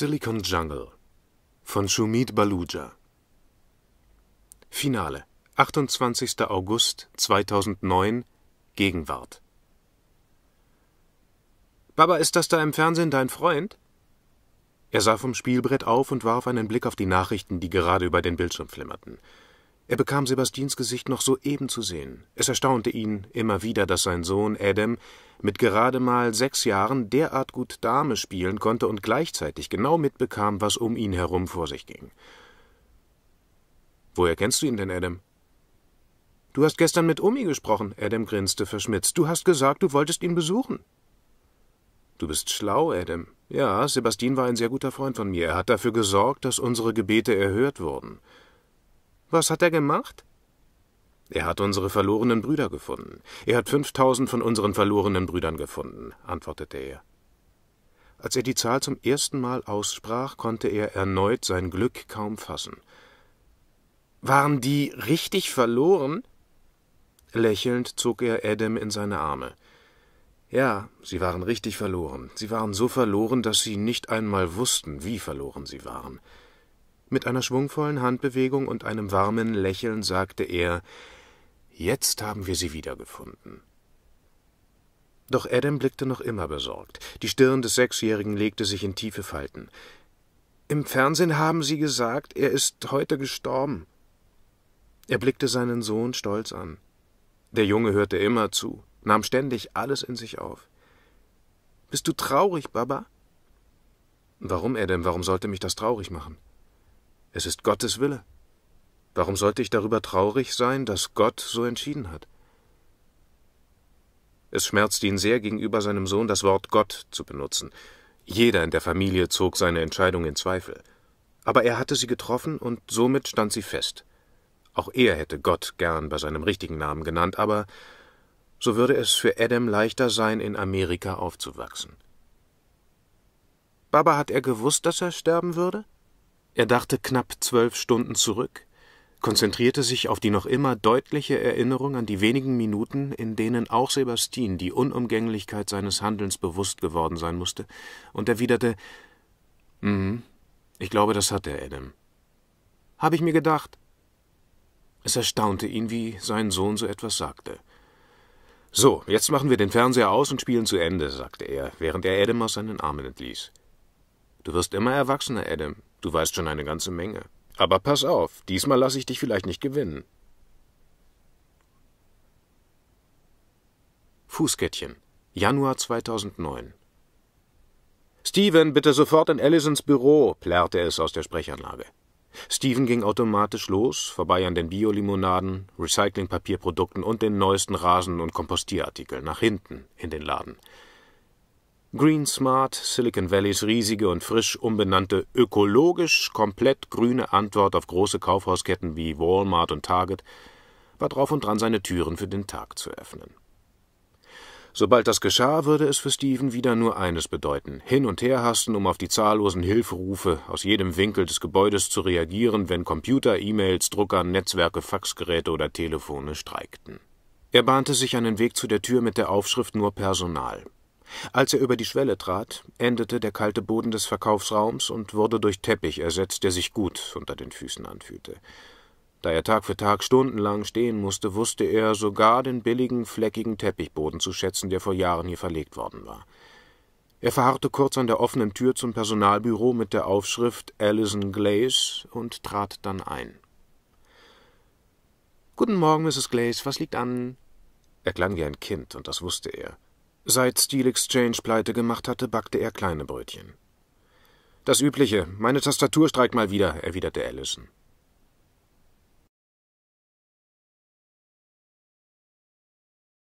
Silicon Jungle von Shumit Baluja Finale 28. August 2009 Gegenwart Baba, ist das da im Fernsehen dein Freund? Er sah vom Spielbrett auf und warf einen Blick auf die Nachrichten, die gerade über den Bildschirm flimmerten. Er bekam Sebastians Gesicht noch soeben zu sehen. Es erstaunte ihn immer wieder, dass sein Sohn Adam mit gerade mal sechs Jahren derart gut Dame spielen konnte und gleichzeitig genau mitbekam, was um ihn herum vor sich ging. Woher kennst du ihn denn, Adam? Du hast gestern mit Omi gesprochen, Adam grinste verschmitzt. Du hast gesagt, du wolltest ihn besuchen. Du bist schlau, Adam. Ja, Sebastian war ein sehr guter Freund von mir. Er hat dafür gesorgt, dass unsere Gebete erhört wurden. Was hat er gemacht? Er hat unsere verlorenen Brüder gefunden. Er hat fünftausend von unseren verlorenen Brüdern gefunden, antwortete er. Als er die Zahl zum ersten Mal aussprach, konnte er erneut sein Glück kaum fassen. Waren die richtig verloren? Lächelnd zog er Adam in seine Arme. Ja, sie waren richtig verloren. Sie waren so verloren, dass sie nicht einmal wussten, wie verloren sie waren. Mit einer schwungvollen Handbewegung und einem warmen Lächeln sagte er Jetzt haben wir sie wiedergefunden. Doch Adam blickte noch immer besorgt. Die Stirn des Sechsjährigen legte sich in tiefe Falten. Im Fernsehen haben sie gesagt, er ist heute gestorben. Er blickte seinen Sohn stolz an. Der Junge hörte immer zu, nahm ständig alles in sich auf. Bist du traurig, Baba? Warum, Adam? Warum sollte mich das traurig machen? Es ist Gottes Wille. Warum sollte ich darüber traurig sein, dass Gott so entschieden hat? Es schmerzte ihn sehr, gegenüber seinem Sohn das Wort Gott zu benutzen. Jeder in der Familie zog seine Entscheidung in Zweifel. Aber er hatte sie getroffen und somit stand sie fest. Auch er hätte Gott gern bei seinem richtigen Namen genannt, aber so würde es für Adam leichter sein, in Amerika aufzuwachsen. Baba, hat er gewusst, dass er sterben würde? Er dachte knapp zwölf Stunden zurück, konzentrierte sich auf die noch immer deutliche Erinnerung an die wenigen Minuten, in denen auch Sebastian die Unumgänglichkeit seines Handelns bewusst geworden sein musste, und erwiderte Mhm, ich glaube, das hat er, Adam. Habe ich mir gedacht. Es erstaunte ihn, wie sein Sohn so etwas sagte. So, jetzt machen wir den Fernseher aus und spielen zu Ende, sagte er, während er Adam aus seinen Armen entließ. Du wirst immer erwachsener, Adam, Du weißt schon eine ganze Menge. Aber pass auf, diesmal lasse ich dich vielleicht nicht gewinnen. Fußkettchen. Januar 2009. Steven, bitte sofort in Allisons Büro, plärrte es aus der Sprechanlage. Steven ging automatisch los, vorbei an den Biolimonaden, Recyclingpapierprodukten und den neuesten Rasen- und Kompostierartikeln, nach hinten in den Laden. Green Smart, Silicon Valleys riesige und frisch umbenannte ökologisch komplett grüne Antwort auf große Kaufhausketten wie Walmart und Target, war drauf und dran, seine Türen für den Tag zu öffnen. Sobald das geschah, würde es für Stephen wieder nur eines bedeuten: hin und her hasten, um auf die zahllosen Hilferufe aus jedem Winkel des Gebäudes zu reagieren, wenn Computer, E-Mails, Drucker, Netzwerke, Faxgeräte oder Telefone streikten. Er bahnte sich einen Weg zu der Tür mit der Aufschrift nur Personal. Als er über die Schwelle trat, endete der kalte Boden des Verkaufsraums und wurde durch Teppich ersetzt, der sich gut unter den Füßen anfühlte. Da er Tag für Tag stundenlang stehen musste, wusste er sogar den billigen, fleckigen Teppichboden zu schätzen, der vor Jahren hier verlegt worden war. Er verharrte kurz an der offenen Tür zum Personalbüro mit der Aufschrift Allison Glaze und trat dann ein. Guten Morgen, Mrs. Glaze, was liegt an? Er klang wie ein Kind, und das wusste er. Seit Steel Exchange Pleite gemacht hatte, backte er kleine Brötchen. Das Übliche, meine Tastatur streikt mal wieder, erwiderte Allison.